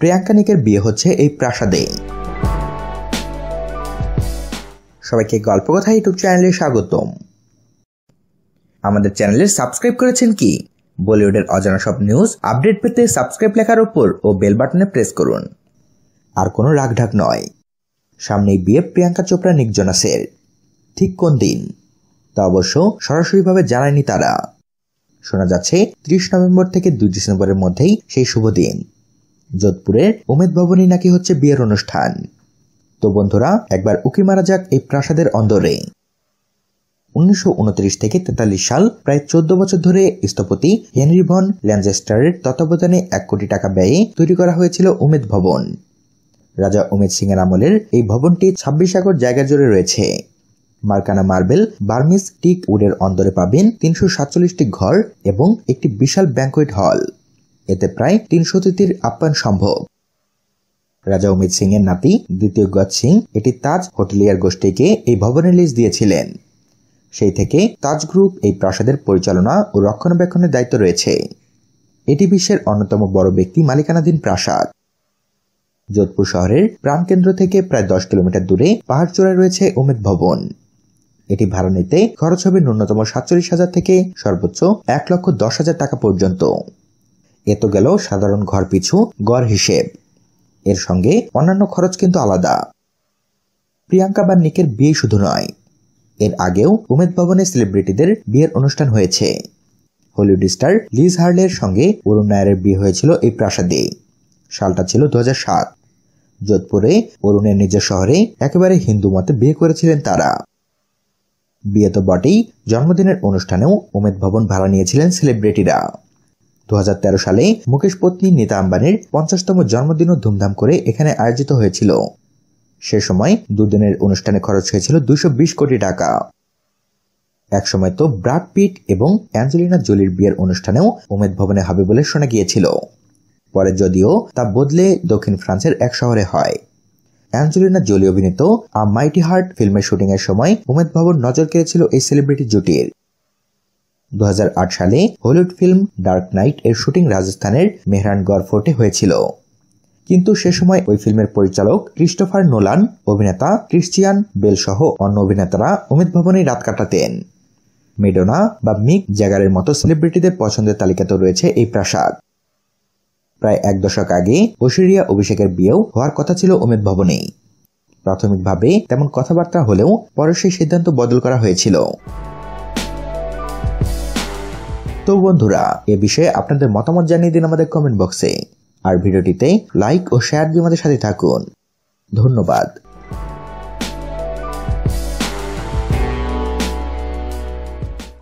প্রিয়াঙ্কা নিকের বিয়ে হচ্ছে এই প্রাসাদে সবাইকে গল্প কথা ইউটিউব চ্যানেলে স্বাগতম আমাদের চ্যানেলে সাবস্ক্রাইব করেছেন কি বলিউডের অজানা সব নিউজ আপডেট পেতে সাবস্ক্রাইব লেখার উপর ও বেল বাটনে প্রেস করুন আর কোনো রাগঢাক নয় সামনেই বিয়ে প্রিয়াঙ্কা চোপড়া নিক জোনাসের ঠিক কোন দিন তা অবশ্য সরাসরিভাবে জানায়নি তারা শোনা যাচ্ছে ত্রিশ নভেম্বর থেকে দুই ডিসেম্বরের মধ্যেই সেই শুভ দিন যোধপুরে উমেদ ভবনী নাকি হচ্ছে বিয়ের অনুষ্ঠান তো বন্ধুরা একবার উকি মারা যাক এই প্রাসাদের অন্দরে উনিশশো থেকে তেতাল্লিশ সাল প্রায় চোদ্দ বছর ধরে স্থপতি হেনরি ভন ল্যান্ডেস্টারের তত্ত্বাবধানে এক কোটি টাকা ব্যয়ে তৈরি করা হয়েছিল উমেদ ভবন রাজা উমেদ সিং এর আমলের এই ভবনটি ছাব্বিশ একর জায়গা জুড়ে রয়েছে মার্কানা মার্বেল বার্মিস টিক উডের অন্দরে পাবেন তিনশো সাতচল্লিশটি ঘর এবং একটি বিশাল ব্যাঙ্কোয়েট হল এতে প্রায় তিনশো তিথির আপ্যায়ন সম্ভব রাজা অমিত সিং এর নাতি দ্বিতীয় গজ সিং এটি তাজ হোটেলিয়ার গোষ্ঠীকে এই ভবনের লিজ দিয়েছিলেন সেই থেকে তাজ গ্রুপ এই প্রাসাদের পরিচালনা ও রক্ষণাবেক্ষণের দায়িত্ব রয়েছে এটি বিশ্বের অন্যতম বড় ব্যক্তি মালিকানাধীন প্রাসাদ যোধপুর শহরের প্রাণকেন্দ্র থেকে প্রায় দশ কিলোমিটার দূরে পাহাড় চূড়ায় রয়েছে উমেদ ভবন এটি ভাড়া নিতে খরচ হবে ন্যূনতম সাতচল্লিশ হাজার থেকে সর্বোচ্চ এক লক্ষ দশ হাজার টাকা পর্যন্ত এত গেল সাধারণ ঘর পিছু গড় হিসেব এর সঙ্গে অন্যান্য খরচ কিন্তু আলাদা প্রিয়াঙ্কা বা নিকের বিয়ে শুধু নয় এর আগেও উমেদ ভবনে সেলিব্রিটিদের বিয়ের অনুষ্ঠান হয়েছে হলিউড স্টার লিজ হার্লের সঙ্গে অরুণ নায়ারের বিয়ে হয়েছিল এই প্রাসাদে সালটা ছিল দু যোধপুরে অরুণের নিজের শহরে একেবারে হিন্দু মতে বিয়ে করেছিলেন তারা বিয়ে তো বটেই জন্মদিনের অনুষ্ঠানেও উমেদ ভবন ভাড়া নিয়েছিলেন সেলিব্রিটিরা দু সালে মুকেশ পত্নী নীতা আম্বানির পঞ্চাশতম জন্মদিনও ধুমধাম করে এখানে আয়োজিত হয়েছিল সে সময় দুদিনের অনুষ্ঠানে খরচ হয়েছিল দুশো কোটি টাকা একসময় তো ব্রাড পিট এবং অ্যাঞ্জেলিনা জোলির বিয়ের অনুষ্ঠানেও উমেদ ভবনে হবে বলে শোনা গিয়েছিল পরে যদিও তা বদলে দক্ষিণ ফ্রান্সের এক শহরে হয় অ্যাঞ্জেলিনা জোলি অভিনীত আ মাইটি হার্ট ফিল্মের শুটিংয়ের সময় উমেদ ভবন নজর কেড়েছিল এই সেলিব্রিটি জুটির দু সালে হলিউড ফিল্ম ডার্ক নাইট এর শুটিং রাজস্থানের মেহরানগড় ফোর্টে হয়েছিল কিন্তু সে সময় ওই ফিল্মের পরিচালক ক্রিস্টোফার নোলান অভিনেতা ক্রিশ্চিয়ান বেল সহ অন্য অভিনেতারা অমিত ভবনে রাত কাটাতেন মেডোনা বা মিক জ্যাগারের মতো সেলিব্রিটিদের পছন্দের তালিকাতেও রয়েছে এই প্রাসাদ প্রায় এক দশক আগে ঐশ্বরিয়া অভিষেকের বিয়েও হওয়ার কথা ছিল অমিত ভবনেই প্রাথমিকভাবে তেমন কথাবার্তা হলেও পরে সেই সিদ্ধান্ত বদল করা হয়েছিল তো বন্ধুরা এ বিষয়ে আপনাদের মতামত জানিয়ে দিন আমাদের কমেন্ট বক্সে আর ভিডিওটিতে লাইক ও শেয়ার দিয়ে আমাদের সাথে থাকুন ধন্যবাদ